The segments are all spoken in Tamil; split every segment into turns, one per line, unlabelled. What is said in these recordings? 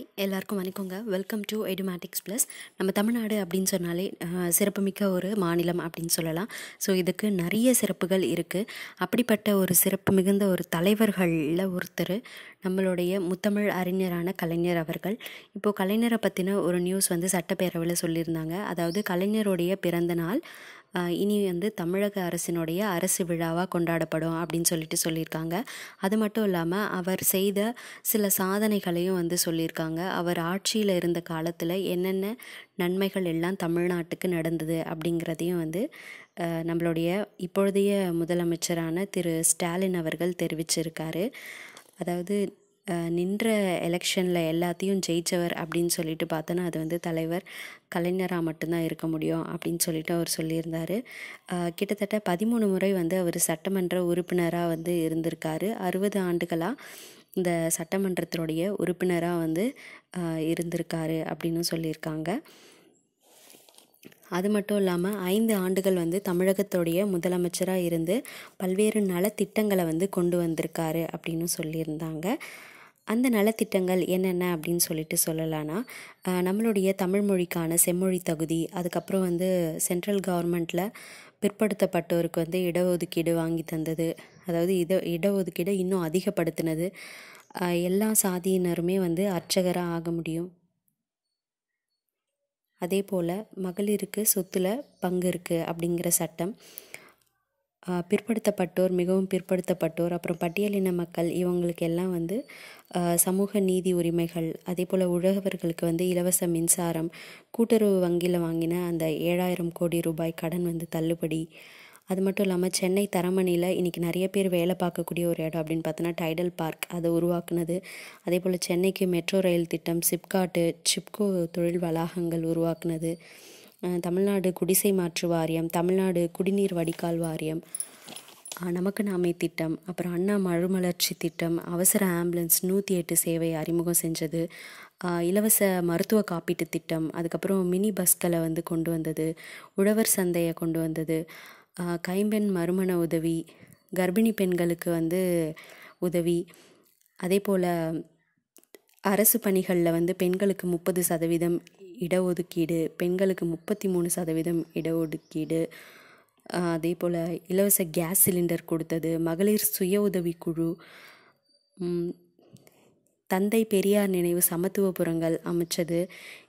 ஹாய் எல்லாருக்கும் வணக்கங்க வெல்கம் டு எடுமேட்டிக்ஸ் ப்ளஸ் நம்ம தமிழ்நாடு அப்படின்னு சொன்னாலே சிறப்புமிக்க ஒரு மாநிலம் அப்படின்னு சொல்லலாம் ஸோ இதுக்கு நிறைய சிறப்புகள் இருக்குது அப்படிப்பட்ட ஒரு சிறப்பு மிகுந்த ஒரு தலைவர்களில் ஒருத்தர் நம்மளுடைய முத்தமிழ் அறிஞரான கலைஞர் அவர்கள் இப்போது கலைஞரை பற்றின ஒரு நியூஸ் வந்து சட்டப்பேரவையில் சொல்லியிருந்தாங்க அதாவது கலைஞருடைய பிறந்த நாள் இனி வந்து தமிழக அரசினுடைய அரசு விழாவாக கொண்டாடப்படும் அப்படின்னு சொல்லிட்டு சொல்லியிருக்காங்க அது மட்டும் இல்லாமல் அவர் செய்த சில சாதனைகளையும் வந்து சொல்லியிருக்காங்க அவர் ஆட்சியில் இருந்த காலத்தில் என்னென்ன நன்மைகள் எல்லாம் தமிழ்நாட்டுக்கு நடந்தது அப்படிங்கிறதையும் வந்து நம்மளுடைய இப்பொழுதைய முதலமைச்சரான திரு ஸ்டாலின் அவர்கள் தெரிவிச்சிருக்காரு அதாவது நின்ற எலெக்ஷனில் எல்லாத்தையும் ஜெயித்தவர் அப்படின்னு சொல்லிட்டு பார்த்தோன்னா அது வந்து தலைவர் கலைஞராக மட்டும்தான் இருக்க முடியும் அப்படின்னு சொல்லிட்டு அவர் சொல்லியிருந்தார் கிட்டத்தட்ட பதிமூணு முறை வந்து அவர் சட்டமன்ற உறுப்பினராக வந்து இருந்திருக்காரு அறுபது ஆண்டுகளாக இந்த சட்டமன்றத்தினுடைய உறுப்பினராக வந்து இருந்திருக்காரு அப்படின்னு சொல்லியிருக்காங்க அது மட்டும் இல்லாமல் ஐந்து ஆண்டுகள் வந்து தமிழகத்துடைய முதலமைச்சராக இருந்து பல்வேறு நலத்திட்டங்களை வந்து கொண்டு வந்திருக்காரு அப்படின்னு சொல்லியிருந்தாங்க அந்த நலத்திட்டங்கள் என்னென்ன அப்படின்னு சொல்லிட்டு சொல்லலான்னா நம்மளுடைய தமிழ் மொழிக்கான செம்மொழி தகுதி அதுக்கப்புறம் வந்து சென்ட்ரல் கவர்மெண்ட்டில் பிற்படுத்தப்பட்டோருக்கு வந்து இடஒதுக்கீடு வாங்கி தந்தது அதாவது இட இடஒதுக்கீடு இன்னும் அதிகப்படுத்தினது எல்லா சாதியினருமே வந்து அர்ச்சகராக ஆக முடியும் அதே போல் மகளிருக்கு சொத்தில் பங்கு இருக்குது அப்படிங்கிற சட்டம் பிற்படுத்தப்பட்டோர் மிகவும் பிற்படுத்தப்பட்டோர் அப்புறம் பட்டியலின மக்கள் இவங்களுக்கு எல்லாம் வந்து சமூக நீதி உரிமைகள் அதே போல் உழவர்களுக்கு வந்து இலவச மின்சாரம் கூட்டுறவு வங்கியில் வாங்கின அந்த ஏழாயிரம் கோடி ரூபாய் கடன் வந்து தள்ளுபடி அது மட்டும் இல்லாமல் சென்னை தரமணியில் இன்றைக்கி நிறைய பேர் வேலை பார்க்கக்கூடிய ஒரு இடம் அப்படின்னு பார்த்தோன்னா டைடல் பார்க் அதை உருவாக்குனது அதே போல் சென்னைக்கு மெட்ரோ ரயில் திட்டம் சிப்காட்டு சிப்கோ தொழில் வளாகங்கள் உருவாக்குனது தமிழ்நாடு குடிசை மாற்று வாரியம் தமிழ்நாடு குடிநீர் வடிகால் வாரியம் நமக்கு நாமே திட்டம் அப்புறம் அண்ணா மறுமலர்ச்சி திட்டம் அவசர ஆம்புலன்ஸ் நூற்றி எட்டு சேவை அறிமுகம் செஞ்சது இலவச மருத்துவ காப்பீட்டு திட்டம் அதுக்கப்புறம் மினி பஸ்களை வந்து கொண்டு வந்தது உழவர் சந்தையை கொண்டு வந்தது கைம்பெண் மறுமண உதவி கர்ப்பிணி பெண்களுக்கு வந்து உதவி அதே போல் அரசு பணிகளில் வந்து பெண்களுக்கு முப்பது சதவீதம் இடஒதுக்கீடு பெண்களுக்கு முப்பத்தி மூணு சதவீதம் இடஒதுக்கீடு அதே போல் இலவச கேஸ் சிலிண்டர் கொடுத்தது மகளிர் சுய உதவிக்குழு தந்தை பெரியார் நினைவு புறங்கள் அமைச்சது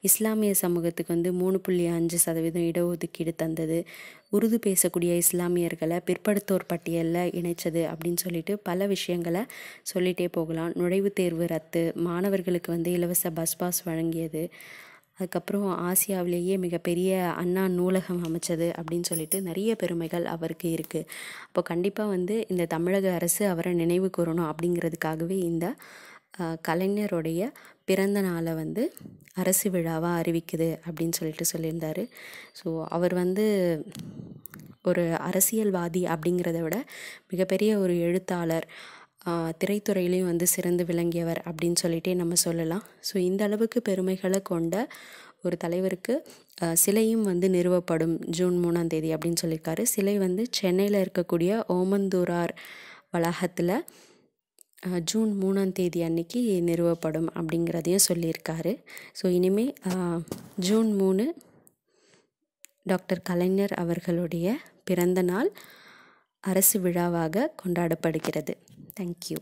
இஸ்லாமிய சமூகத்துக்கு வந்து மூணு புள்ளி அஞ்சு சதவீதம் இடஒதுக்கீடு தந்தது உருது பேசக்கூடிய இஸ்லாமியர்களை பிற்படுத்தோர் பட்டியலில் இணைச்சது அப்படின்னு சொல்லிட்டு பல விஷயங்களை சொல்லிகிட்டே போகலாம் நுழைவுத் தேர்வு ரத்து மாணவர்களுக்கு வந்து இலவச பஸ் பாஸ் வழங்கியது அதுக்கப்புறம் ஆசியாவிலேயே மிகப்பெரிய அண்ணா நூலகம் அமைச்சது அப்படின்னு சொல்லிட்டு நிறைய பெருமைகள் அவருக்கு இருக்குது அப்போ கண்டிப்பாக வந்து இந்த தமிழக அரசு அவரை நினைவு கூறணும் அப்படிங்கிறதுக்காகவே இந்த கலைஞருடைய பிறந்த நாளை வந்து அரசு விழாவாக அறிவிக்குது அப்படின்னு சொல்லிட்டு சொல்லியிருந்தார் ஸோ அவர் வந்து ஒரு அரசியல்வாதி அப்படிங்கிறத விட மிகப்பெரிய ஒரு எழுத்தாளர் திரைத்துறையிலையும் வந்து சிறந்து விளங்கியவர் அப்படின்னு சொல்லிகிட்டே நம்ம சொல்லலாம் ஸோ இந்த அளவுக்கு பெருமைகளை கொண்ட ஒரு தலைவருக்கு சிலையும் வந்து நிறுவப்படும் ஜூன் மூணாம் தேதி அப்படின்னு சொல்லியிருக்காரு சிலை வந்து சென்னையில் இருக்கக்கூடிய ஓமந்தூரார் வளாகத்தில் ஜூன் மூணாம் தேதி அன்னைக்கு நிறுவப்படும் அப்படிங்கிறதையும் சொல்லியிருக்காரு ஸோ இனிமேல் ஜூன் மூணு டாக்டர் கலைஞர் அவர்களுடைய பிறந்த நாள் அரசு விழாவாக கொண்டாடப்படுகிறது தேங்க்யூ